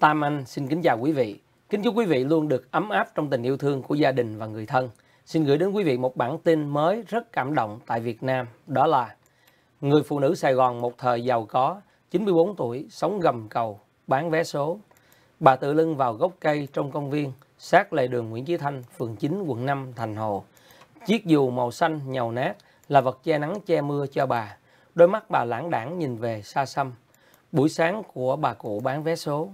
Tam Anh xin kính chào quý vị. Kính chúc quý vị luôn được ấm áp trong tình yêu thương của gia đình và người thân. Xin gửi đến quý vị một bản tin mới rất cảm động tại Việt Nam, đó là Người phụ nữ Sài Gòn một thời giàu có, 94 tuổi, sống gầm cầu, bán vé số. Bà tự lưng vào gốc cây trong công viên, sát lề đường Nguyễn Chí Thanh, phường 9, quận 5, Thành Hồ. Chiếc dù màu xanh nhầu nát là vật che nắng che mưa cho bà. Đôi mắt bà lãng đảng nhìn về xa xăm. Buổi sáng của bà cụ bán vé số,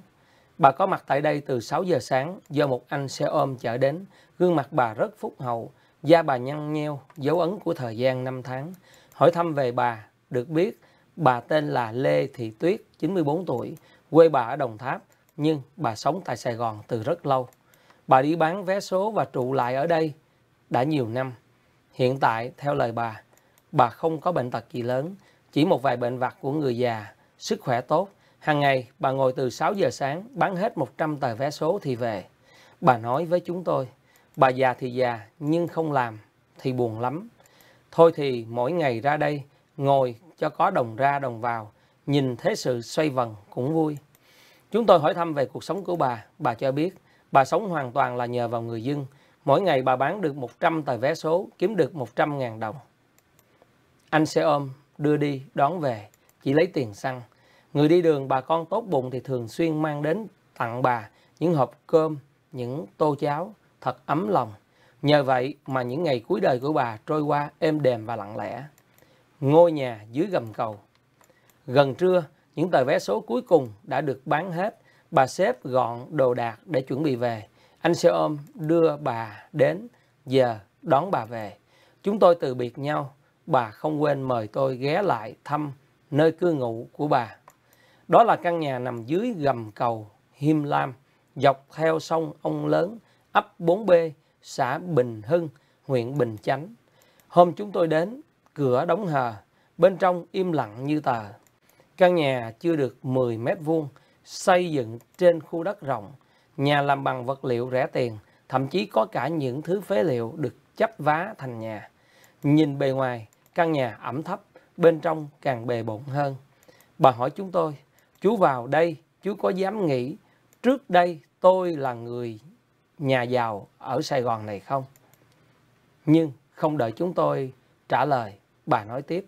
Bà có mặt tại đây từ 6 giờ sáng do một anh xe ôm chở đến. Gương mặt bà rất phúc hậu, da bà nhăn nheo, dấu ấn của thời gian năm tháng. Hỏi thăm về bà, được biết bà tên là Lê Thị Tuyết, 94 tuổi, quê bà ở Đồng Tháp, nhưng bà sống tại Sài Gòn từ rất lâu. Bà đi bán vé số và trụ lại ở đây đã nhiều năm. Hiện tại, theo lời bà, bà không có bệnh tật gì lớn, chỉ một vài bệnh vặt của người già, sức khỏe tốt – Hàng ngày, bà ngồi từ 6 giờ sáng, bán hết 100 tờ vé số thì về. Bà nói với chúng tôi, bà già thì già, nhưng không làm, thì buồn lắm. Thôi thì mỗi ngày ra đây, ngồi cho có đồng ra đồng vào, nhìn thế sự xoay vần cũng vui. Chúng tôi hỏi thăm về cuộc sống của bà, bà cho biết bà sống hoàn toàn là nhờ vào người dân. Mỗi ngày bà bán được 100 tờ vé số, kiếm được 100.000 đồng. Anh xe ôm, đưa đi, đón về, chỉ lấy tiền xăng. Người đi đường bà con tốt bụng thì thường xuyên mang đến tặng bà những hộp cơm, những tô cháo thật ấm lòng. Nhờ vậy mà những ngày cuối đời của bà trôi qua êm đềm và lặng lẽ. Ngôi nhà dưới gầm cầu. Gần trưa, những tờ vé số cuối cùng đã được bán hết. Bà xếp gọn đồ đạc để chuẩn bị về. Anh xe ôm đưa bà đến giờ đón bà về. Chúng tôi từ biệt nhau, bà không quên mời tôi ghé lại thăm nơi cư ngụ của bà. Đó là căn nhà nằm dưới gầm cầu Him Lam, dọc theo sông Ông Lớn, ấp 4B, xã Bình Hưng, huyện Bình Chánh. Hôm chúng tôi đến, cửa đóng hờ, bên trong im lặng như tờ. Căn nhà chưa được 10 mét vuông, xây dựng trên khu đất rộng, nhà làm bằng vật liệu rẻ tiền, thậm chí có cả những thứ phế liệu được chấp vá thành nhà. Nhìn bề ngoài, căn nhà ẩm thấp, bên trong càng bề bộn hơn. Bà hỏi chúng tôi, chú vào đây, chú có dám nghĩ trước đây tôi là người nhà giàu ở Sài Gòn này không? Nhưng không đợi chúng tôi trả lời, bà nói tiếp.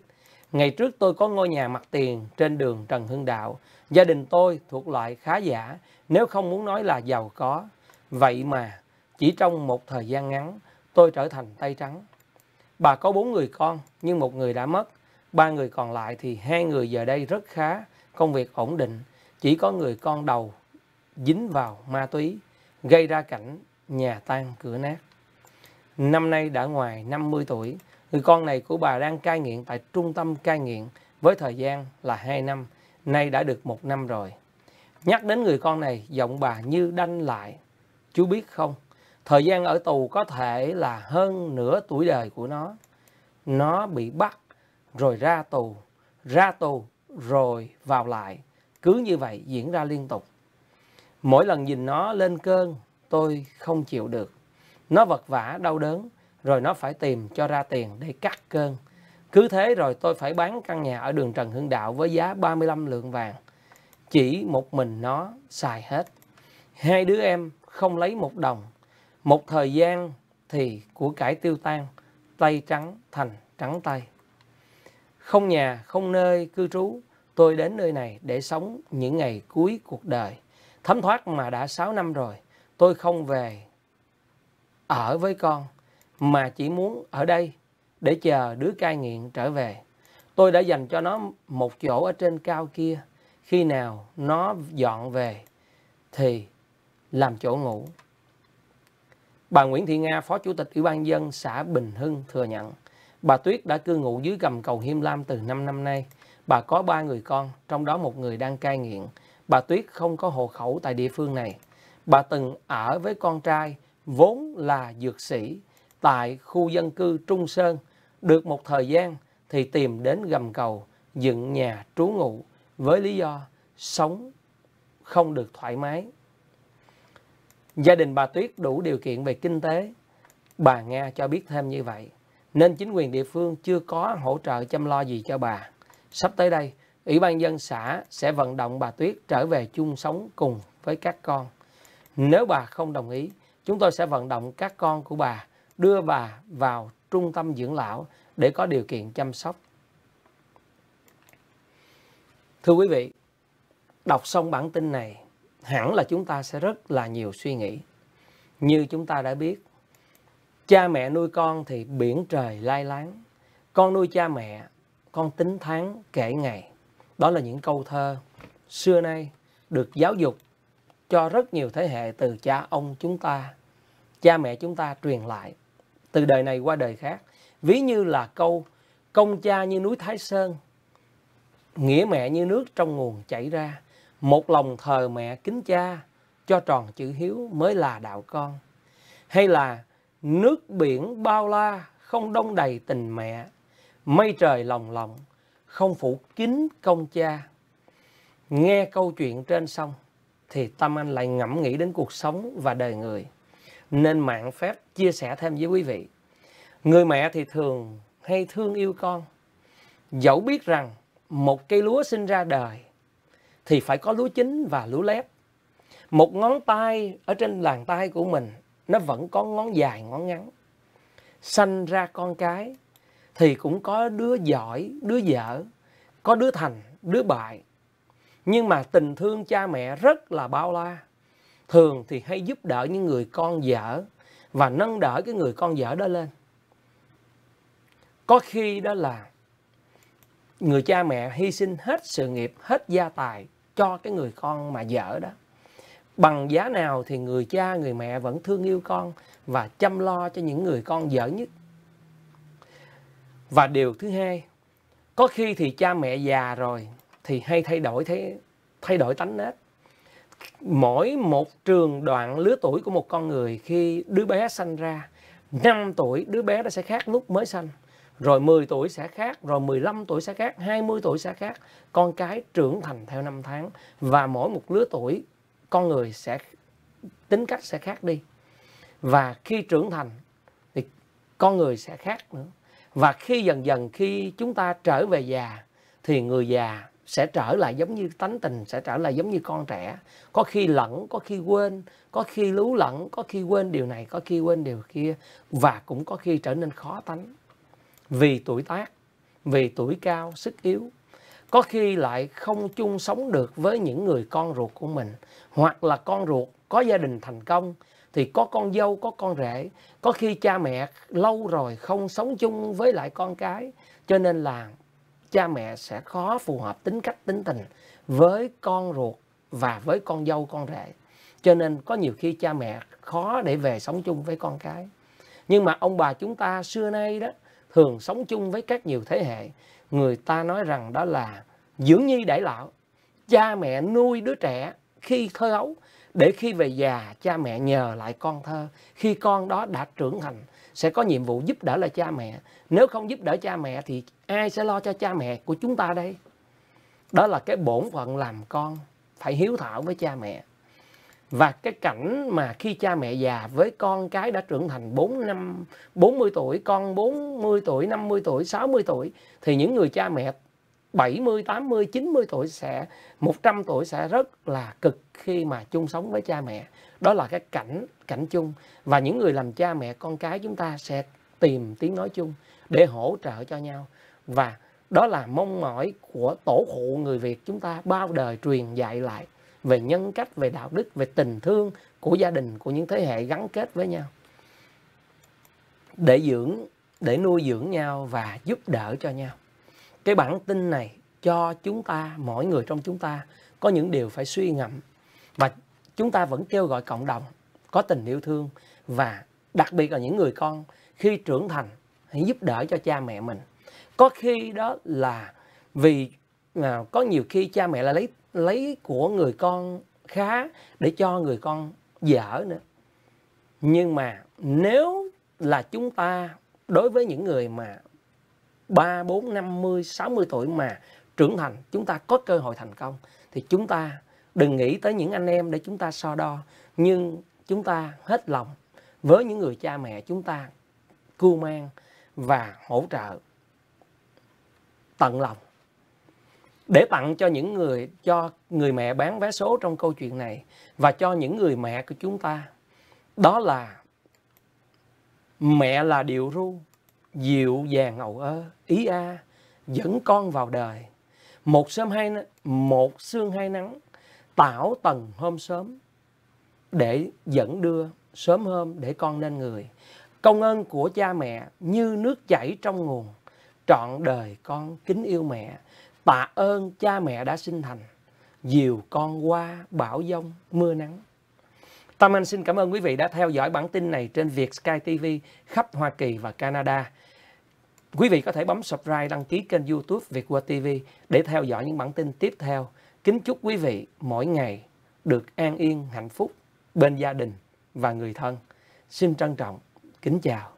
Ngày trước tôi có ngôi nhà mặt tiền trên đường Trần Hưng Đạo. Gia đình tôi thuộc loại khá giả, nếu không muốn nói là giàu có. Vậy mà, chỉ trong một thời gian ngắn, tôi trở thành tay trắng. Bà có bốn người con, nhưng một người đã mất. Ba người còn lại thì hai người giờ đây rất khá công việc ổn định, chỉ có người con đầu dính vào ma túy, gây ra cảnh nhà tan cửa nát. Năm nay đã ngoài 50 tuổi, người con này của bà đang cai nghiện tại trung tâm cai nghiện với thời gian là 2 năm, nay đã được một năm rồi. Nhắc đến người con này, giọng bà như đanh lại. Chú biết không, thời gian ở tù có thể là hơn nửa tuổi đời của nó. Nó bị bắt, rồi ra tù, ra tù rồi vào lại. Cứ như vậy diễn ra liên tục. Mỗi lần nhìn nó lên cơn, tôi không chịu được. Nó vật vã, đau đớn, rồi nó phải tìm cho ra tiền để cắt cơn. Cứ thế rồi tôi phải bán căn nhà ở đường Trần Hưng Đạo với giá 35 lượng vàng. Chỉ một mình nó xài hết. Hai đứa em không lấy một đồng. Một thời gian thì của cải tiêu tan, tay trắng thành trắng tay. Không nhà, không nơi cư trú, tôi đến nơi này để sống những ngày cuối cuộc đời. Thấm thoát mà đã 6 năm rồi, tôi không về ở với con mà chỉ muốn ở đây để chờ đứa cai nghiện trở về. Tôi đã dành cho nó một chỗ ở trên cao kia. Khi nào nó dọn về thì làm chỗ ngủ. Bà Nguyễn Thị Nga, Phó Chủ tịch Ủy ban dân xã Bình Hưng thừa nhận, bà Tuyết đã cư ngụ dưới gầm cầu Hiêm Lam từ 5 năm nay. Bà có ba người con, trong đó một người đang cai nghiện. Bà Tuyết không có hộ khẩu tại địa phương này. Bà từng ở với con trai, vốn là dược sĩ, tại khu dân cư Trung Sơn. Được một thời gian thì tìm đến gầm cầu, dựng nhà trú ngụ với lý do sống không được thoải mái. Gia đình bà Tuyết đủ điều kiện về kinh tế. Bà Nga cho biết thêm như vậy, nên chính quyền địa phương chưa có hỗ trợ chăm lo gì cho bà. Sắp tới đây, Ủy ban dân xã sẽ vận động bà Tuyết trở về chung sống cùng với các con. Nếu bà không đồng ý, chúng tôi sẽ vận động các con của bà đưa bà vào trung tâm dưỡng lão để có điều kiện chăm sóc. Thưa quý vị, đọc xong bản tin này, hẳn là chúng ta sẽ rất là nhiều suy nghĩ. Như chúng ta đã biết, cha mẹ nuôi con thì biển trời lai láng, con nuôi cha mẹ con tính tháng kể ngày. Đó là những câu thơ xưa nay được giáo dục cho rất nhiều thế hệ từ cha ông chúng ta, cha mẹ chúng ta truyền lại từ đời này qua đời khác. Ví như là câu công cha như núi Thái Sơn, nghĩa mẹ như nước trong nguồn chảy ra, một lòng thờ mẹ kính cha cho tròn chữ hiếu mới là đạo con. Hay là nước biển bao la không đông đầy tình mẹ mây trời lòng lòng, không phủ kín công cha. Nghe câu chuyện trên xong, thì tâm anh lại ngẫm nghĩ đến cuộc sống và đời người. Nên mạng phép chia sẻ thêm với quý vị. Người mẹ thì thường hay thương yêu con. Dẫu biết rằng một cây lúa sinh ra đời thì phải có lúa chín và lúa lép. Một ngón tay ở trên bàn tay của mình nó vẫn có ngón dài ngón ngắn. Sanh ra con cái thì cũng có đứa giỏi đứa dở có đứa thành đứa bại nhưng mà tình thương cha mẹ rất là bao la thường thì hay giúp đỡ những người con dở và nâng đỡ cái người con dở đó lên có khi đó là người cha mẹ hy sinh hết sự nghiệp hết gia tài cho cái người con mà dở đó bằng giá nào thì người cha người mẹ vẫn thương yêu con và chăm lo cho những người con dở nhất và điều thứ hai, có khi thì cha mẹ già rồi thì hay thay đổi thế thay đổi tánh nết. Mỗi một trường đoạn lứa tuổi của một con người khi đứa bé sanh ra, 5 tuổi đứa bé nó sẽ khác lúc mới sanh, rồi 10 tuổi sẽ khác, rồi 15 tuổi sẽ khác, 20 tuổi sẽ khác. Con cái trưởng thành theo năm tháng và mỗi một lứa tuổi con người sẽ tính cách sẽ khác đi. Và khi trưởng thành thì con người sẽ khác nữa và khi dần dần khi chúng ta trở về già thì người già sẽ trở lại giống như tánh tình, sẽ trở lại giống như con trẻ. Có khi lẫn, có khi quên, có khi lú lẫn, có khi quên điều này, có khi quên điều kia. Và cũng có khi trở nên khó tánh. Vì tuổi tác, vì tuổi cao, sức yếu. Có khi lại không chung sống được với những người con ruột của mình. Hoặc là con ruột có gia đình thành công thì có con dâu có con rể có khi cha mẹ lâu rồi không sống chung với lại con cái cho nên là cha mẹ sẽ khó phù hợp tính cách tính tình với con ruột và với con dâu con rể cho nên có nhiều khi cha mẹ khó để về sống chung với con cái nhưng mà ông bà chúng ta xưa nay đó thường sống chung với các nhiều thế hệ người ta nói rằng đó là dưỡng nhi đãi lão cha mẹ nuôi đứa trẻ khi thơ ấu để khi về già cha mẹ nhờ lại con thơ khi con đó đã trưởng thành sẽ có nhiệm vụ giúp đỡ lại cha mẹ nếu không giúp đỡ cha mẹ thì ai sẽ lo cho cha mẹ của chúng ta đây đó là cái bổn phận làm con phải hiếu thảo với cha mẹ và cái cảnh mà khi cha mẹ già với con cái đã trưởng thành 4 năm 40 tuổi, con 40 tuổi, 50 tuổi, 60 tuổi thì những người cha mẹ 70, 80, 90 tuổi sẽ 100 tuổi sẽ rất là cực khi mà chung sống với cha mẹ. Đó là cái cảnh cảnh chung và những người làm cha mẹ con cái chúng ta sẽ tìm tiếng nói chung để hỗ trợ cho nhau và đó là mong mỏi của tổ phụ người Việt chúng ta bao đời truyền dạy lại về nhân cách, về đạo đức, về tình thương của gia đình, của những thế hệ gắn kết với nhau. Để dưỡng, để nuôi dưỡng nhau và giúp đỡ cho nhau cái bản tin này cho chúng ta mỗi người trong chúng ta có những điều phải suy ngẫm và chúng ta vẫn kêu gọi cộng đồng có tình yêu thương và đặc biệt là những người con khi trưởng thành hãy giúp đỡ cho cha mẹ mình có khi đó là vì à, có nhiều khi cha mẹ là lấy lấy của người con khá để cho người con dở nữa nhưng mà nếu là chúng ta đối với những người mà 3, 4, 50, 60 tuổi mà trưởng thành chúng ta có cơ hội thành công thì chúng ta đừng nghĩ tới những anh em để chúng ta so đo nhưng chúng ta hết lòng với những người cha mẹ chúng ta cưu mang và hỗ trợ tận lòng để tặng cho những người cho người mẹ bán vé số trong câu chuyện này và cho những người mẹ của chúng ta đó là mẹ là điều ru dịu dàng ngầu ơ ý a dẫn con vào đời một sớm hai một xương hai nắng tảo tầng hôm sớm để dẫn đưa sớm hôm để con nên người công ơn của cha mẹ như nước chảy trong nguồn trọn đời con kính yêu mẹ tạ ơn cha mẹ đã sinh thành dìu con qua bão giông mưa nắng Tâm Anh xin cảm ơn quý vị đã theo dõi bản tin này trên Việt Sky TV khắp Hoa Kỳ và Canada. Quý vị có thể bấm subscribe đăng ký kênh youtube Việt Qua TV để theo dõi những bản tin tiếp theo. Kính chúc quý vị mỗi ngày được an yên, hạnh phúc bên gia đình và người thân. Xin trân trọng, kính chào.